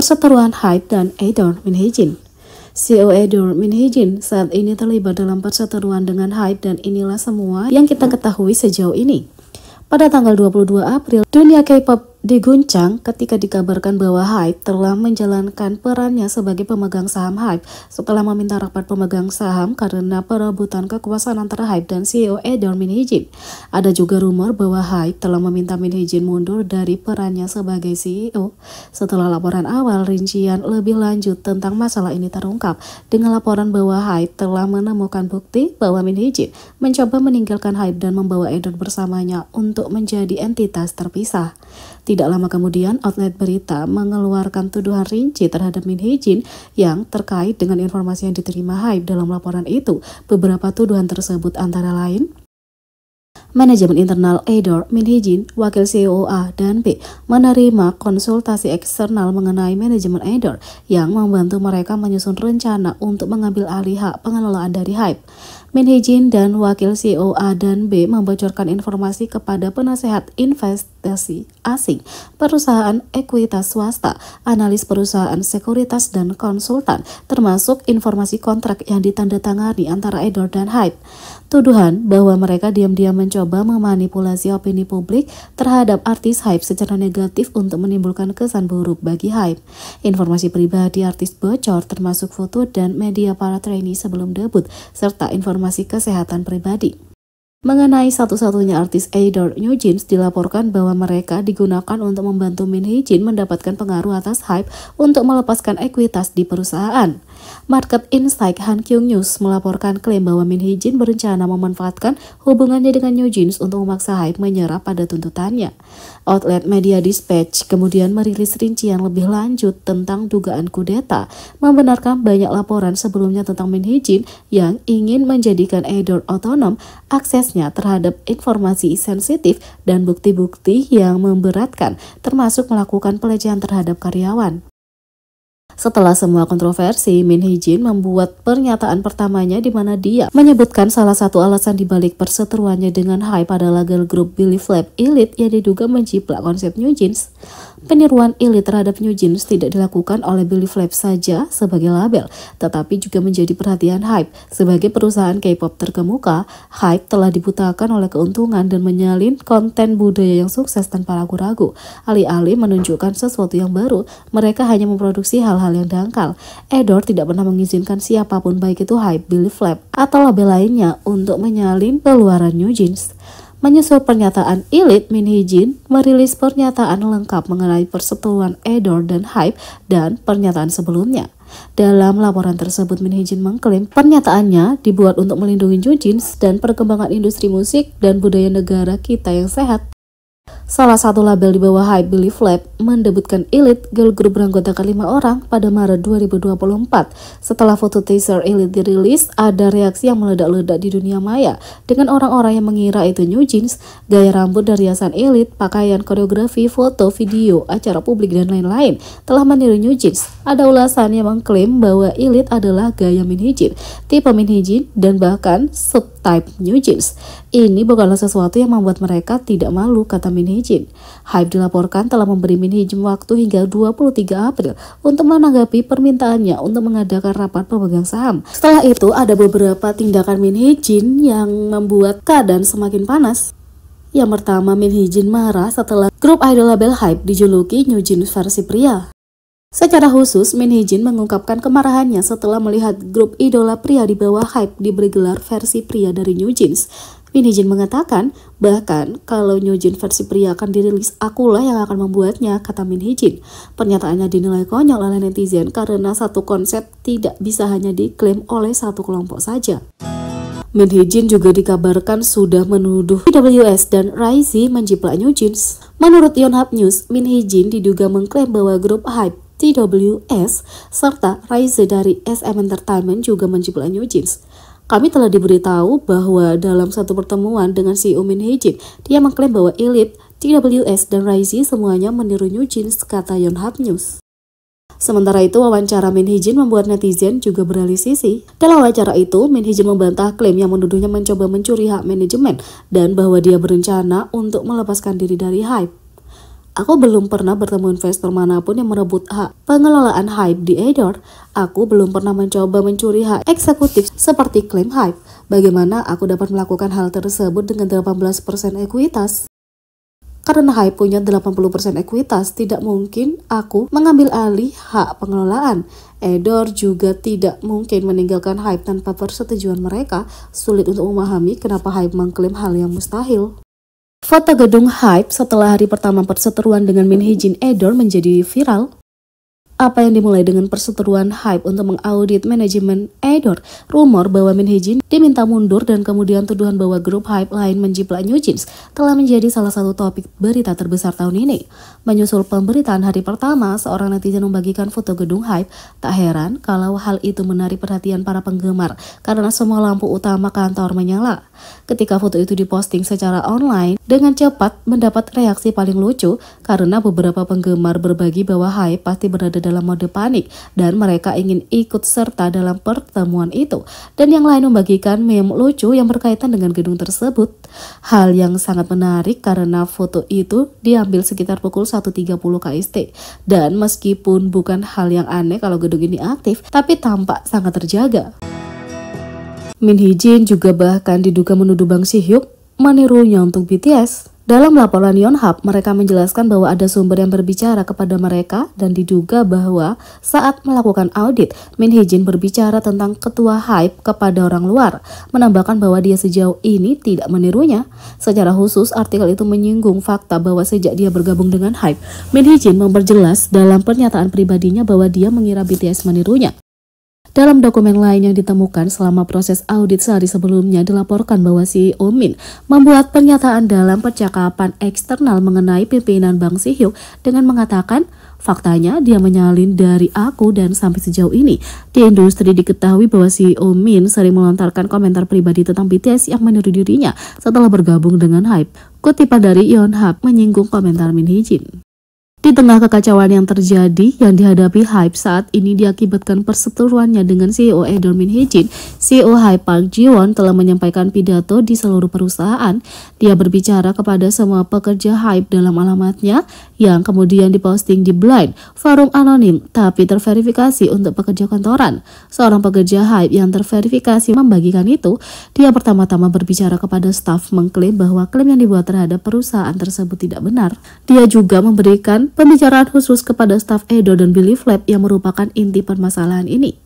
perseteruan Hyde dan Edor Minhijin. CEO Edor Minhijin saat ini terlibat dalam perseteruan dengan Hyde dan inilah semua yang kita ketahui sejauh ini. Pada tanggal 22 April, dunia K-pop Diguncang ketika dikabarkan bahwa Hype telah menjalankan perannya sebagai pemegang saham Hype setelah meminta rapat pemegang saham karena perebutan kekuasaan antara Hype dan CEO Edon Minhijin. Ada juga rumor bahwa Hype telah meminta Minhijin mundur dari perannya sebagai CEO. Setelah laporan awal, rincian lebih lanjut tentang masalah ini terungkap dengan laporan bahwa Hype telah menemukan bukti bahwa Minhijin mencoba meninggalkan Hype dan membawa Edon bersamanya untuk menjadi entitas terpisah. Tidak lama kemudian, outlet berita mengeluarkan tuduhan rinci terhadap Min Hee Jin yang terkait dengan informasi yang diterima Hype dalam laporan itu. Beberapa tuduhan tersebut antara lain, Manajemen internal Edor, Min Hee Jin, Wakil CEO A dan B menerima konsultasi eksternal mengenai manajemen Edor yang membantu mereka menyusun rencana untuk mengambil alih hak pengelolaan dari Hype. Manajin dan Wakil CEO A dan B membocorkan informasi kepada penasehat investasi asing, perusahaan ekuitas swasta, analis perusahaan sekuritas dan konsultan, termasuk informasi kontrak yang ditandatangani antara Edward dan Hyde. Tuduhan bahwa mereka diam-diam mencoba memanipulasi opini publik terhadap artis hype secara negatif untuk menimbulkan kesan buruk bagi hype. Informasi pribadi artis bocor termasuk foto dan media para trainee sebelum debut, serta informasi kesehatan pribadi. Mengenai satu-satunya artis Eidor New Jeans dilaporkan bahwa mereka digunakan untuk membantu Min Hee Jin mendapatkan pengaruh atas hype untuk melepaskan ekuitas di perusahaan. Market Insight Han Kyung News melaporkan klaim bahwa Min Hee Jin berencana memanfaatkan hubungannya dengan New Jeans untuk memaksa hype menyerah pada tuntutannya. Outlet media Dispatch kemudian merilis rincian lebih lanjut tentang dugaan kudeta, membenarkan banyak laporan sebelumnya tentang Minhijin yang ingin menjadikan Edor otonom aksesnya terhadap informasi sensitif dan bukti-bukti yang memberatkan, termasuk melakukan pelecehan terhadap karyawan. Setelah semua kontroversi, Min Hee Jin membuat pernyataan pertamanya di mana dia menyebutkan salah satu alasan dibalik perseteruannya dengan Hai pada laga grup Billy Flap Elite yang diduga menjiplak konsep New Jeans. Peniruan elit terhadap New Jeans tidak dilakukan oleh Billy Flap saja sebagai label, tetapi juga menjadi perhatian Hype. Sebagai perusahaan K-pop terkemuka, Hype telah dibutakan oleh keuntungan dan menyalin konten budaya yang sukses tanpa ragu-ragu. Alih-alih menunjukkan sesuatu yang baru, mereka hanya memproduksi hal-hal yang dangkal. Edor tidak pernah mengizinkan siapapun baik itu Hype, Billy Flap, atau label lainnya untuk menyalin keluaran New Jeans. Menyusul pernyataan elit, Min Hee Jin merilis pernyataan lengkap mengenai persetujuan Edor dan Hype dan pernyataan sebelumnya. Dalam laporan tersebut, Min Hee Jin mengklaim pernyataannya dibuat untuk melindungi Jujin dan perkembangan industri musik dan budaya negara kita yang sehat Salah satu label di bawah High Billy Lab mendebutkan Elite, girl group beranggotakan 5 orang pada Maret 2024. Setelah foto teaser Elite dirilis, ada reaksi yang meledak-ledak di dunia maya dengan orang-orang yang mengira itu new jeans, gaya rambut dari hiasan Elite, pakaian, koreografi, foto, video, acara publik, dan lain-lain telah meniru new jeans. Ada ulasan yang mengklaim bahwa Elite adalah gaya mini jeans, tipe mini jeans, dan bahkan sub type new jeans. Ini bukanlah sesuatu yang membuat mereka tidak malu, kata Mini minhijim. Hype dilaporkan telah memberi Heejin waktu hingga 23 April untuk menanggapi permintaannya untuk mengadakan rapat pemegang saham. Setelah itu ada beberapa tindakan minhijin yang membuat keadaan semakin panas. Yang pertama Min minhijin marah setelah grup idol label Hype dijuluki New Jeans versi pria. Secara khusus, Min hee mengungkapkan kemarahannya setelah melihat grup idola pria di bawah hype diberi gelar versi pria dari New Jeans. Min Jin mengatakan, bahkan kalau New Jin versi pria akan dirilis, akulah yang akan membuatnya, kata Min Heejin, Pernyataannya dinilai konyol oleh netizen karena satu konsep tidak bisa hanya diklaim oleh satu kelompok saja. Min Heejin juga dikabarkan sudah menuduh PWS dan Raizi menjiplak New Jeans. Menurut Yonhap News, Min Heejin diduga mengklaim bahwa grup Hype TWS serta Raizi dari SM Entertainment juga menjiplak New Jeans. Kami telah diberitahu bahwa dalam satu pertemuan dengan CEO Min hee dia mengklaim bahwa elit, TWS, dan Raisi semuanya meniru New Jeans, kata Yonhap News. Sementara itu, wawancara Min hee membuat netizen juga beralih sisi. Dalam wawancara itu, Min hee membantah klaim yang menuduhnya mencoba mencuri hak manajemen dan bahwa dia berencana untuk melepaskan diri dari hype. Aku belum pernah bertemu investor manapun yang merebut hak pengelolaan Hype di Edor. Aku belum pernah mencoba mencuri hak eksekutif seperti klaim Hype. Bagaimana aku dapat melakukan hal tersebut dengan 18% ekuitas? Karena Hype punya 80% ekuitas, tidak mungkin aku mengambil alih hak pengelolaan. Edor juga tidak mungkin meninggalkan Hype tanpa persetujuan mereka. Sulit untuk memahami kenapa Hype mengklaim hal yang mustahil. Foto gedung Hype setelah hari pertama perseteruan dengan Min Hee Jin Edor menjadi viral. Apa yang dimulai dengan perseteruan hype untuk mengaudit manajemen Edor, rumor bahwa Min Hee Jin diminta mundur dan kemudian tuduhan bahwa grup hype lain menjiplak New Jeans telah menjadi salah satu topik berita terbesar tahun ini. Menyusul pemberitaan hari pertama, seorang netizen membagikan foto gedung hype. Tak heran kalau hal itu menarik perhatian para penggemar karena semua lampu utama kantor menyala. Ketika foto itu diposting secara online, dengan cepat mendapat reaksi paling lucu karena beberapa penggemar berbagi bahwa hype pasti berada dalam dalam mode panik dan mereka ingin ikut serta dalam pertemuan itu. Dan yang lain membagikan meme lucu yang berkaitan dengan gedung tersebut. Hal yang sangat menarik karena foto itu diambil sekitar pukul 1.30 KST. Dan meskipun bukan hal yang aneh kalau gedung ini aktif, tapi tampak sangat terjaga. Min Hee Jin juga bahkan diduga menuduh Bang Si Hyuk menirunya untuk BTS. Dalam laporan Yonhap, mereka menjelaskan bahwa ada sumber yang berbicara kepada mereka dan diduga bahwa saat melakukan audit, Min Hijin berbicara tentang ketua hype kepada orang luar, menambahkan bahwa dia sejauh ini tidak menirunya. Secara khusus, artikel itu menyinggung fakta bahwa sejak dia bergabung dengan hype, Min Hijin memperjelas dalam pernyataan pribadinya bahwa dia mengira BTS menirunya. Dalam dokumen lain yang ditemukan selama proses audit sehari sebelumnya dilaporkan bahwa CEO Min membuat pernyataan dalam percakapan eksternal mengenai pimpinan Bang Sihyuk dengan mengatakan faktanya dia menyalin dari aku dan sampai sejauh ini di industri diketahui bahwa si Omin sering melontarkan komentar pribadi tentang BTS yang meniru dirinya setelah bergabung dengan Hype. Kutipan dari Yeonhap menyinggung komentar Min Hee Jin. Di tengah kekacauan yang terjadi yang dihadapi Hype saat ini diakibatkan perseteruannya dengan CEO Edomin Hijin, CEO Hype Park Jiwon telah menyampaikan pidato di seluruh perusahaan. Dia berbicara kepada semua pekerja Hype dalam alamatnya yang kemudian diposting di Blind, forum anonim tapi terverifikasi untuk pekerja kantoran. Seorang pekerja Hype yang terverifikasi membagikan itu, dia pertama-tama berbicara kepada staf mengklaim bahwa klaim yang dibuat terhadap perusahaan tersebut tidak benar. Dia juga memberikan pembicaraan khusus kepada staf Edo dan Billy Flap yang merupakan inti permasalahan ini.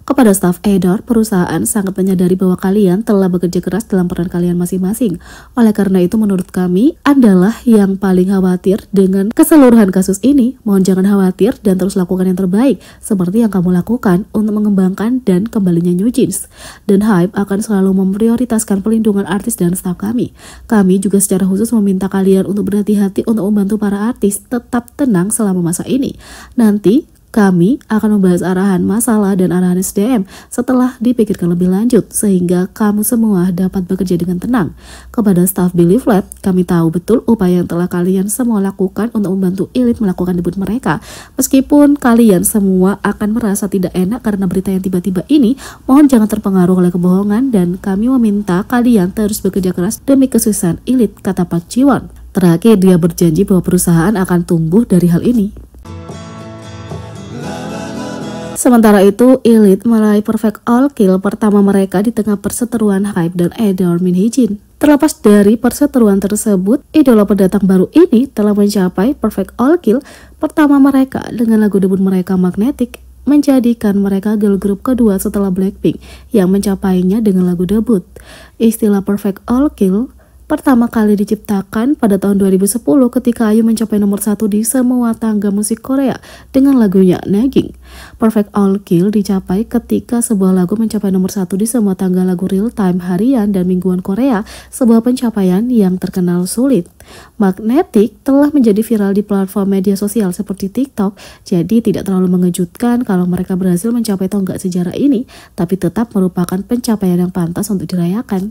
Kepada staf Edor, perusahaan sangat menyadari bahwa kalian telah bekerja keras dalam peran kalian masing-masing. Oleh karena itu menurut kami adalah yang paling khawatir dengan keseluruhan kasus ini. Mohon jangan khawatir dan terus lakukan yang terbaik seperti yang kamu lakukan untuk mengembangkan dan kembalinya New Jeans. Dan Hype akan selalu memprioritaskan pelindungan artis dan staf kami. Kami juga secara khusus meminta kalian untuk berhati-hati untuk membantu para artis tetap tenang selama masa ini. Nanti kami akan membahas arahan masalah dan arahan SDM setelah dipikirkan lebih lanjut sehingga kamu semua dapat bekerja dengan tenang. Kepada staff Billy Flat, kami tahu betul upaya yang telah kalian semua lakukan untuk membantu elit melakukan debut mereka. Meskipun kalian semua akan merasa tidak enak karena berita yang tiba-tiba ini, mohon jangan terpengaruh oleh kebohongan dan kami meminta kalian terus bekerja keras demi kesuksesan elit, kata Pak Jiwon. Terakhir, dia berjanji bahwa perusahaan akan tumbuh dari hal ini. Sementara itu, Elite meraih perfect all kill pertama mereka di tengah perseteruan Hype dan Edor Minhijin. Terlepas dari perseteruan tersebut, idola pendatang baru ini telah mencapai perfect all kill pertama mereka dengan lagu debut mereka Magnetic menjadikan mereka girl group kedua setelah Blackpink yang mencapainya dengan lagu debut. Istilah perfect all kill pertama kali diciptakan pada tahun 2010 ketika Ayu mencapai nomor satu di semua tangga musik Korea dengan lagunya Nagging. Perfect All Kill dicapai ketika sebuah lagu mencapai nomor satu di semua tangga lagu real time harian dan mingguan Korea, sebuah pencapaian yang terkenal sulit. Magnetic telah menjadi viral di platform media sosial seperti TikTok, jadi tidak terlalu mengejutkan kalau mereka berhasil mencapai tonggak sejarah ini, tapi tetap merupakan pencapaian yang pantas untuk dirayakan.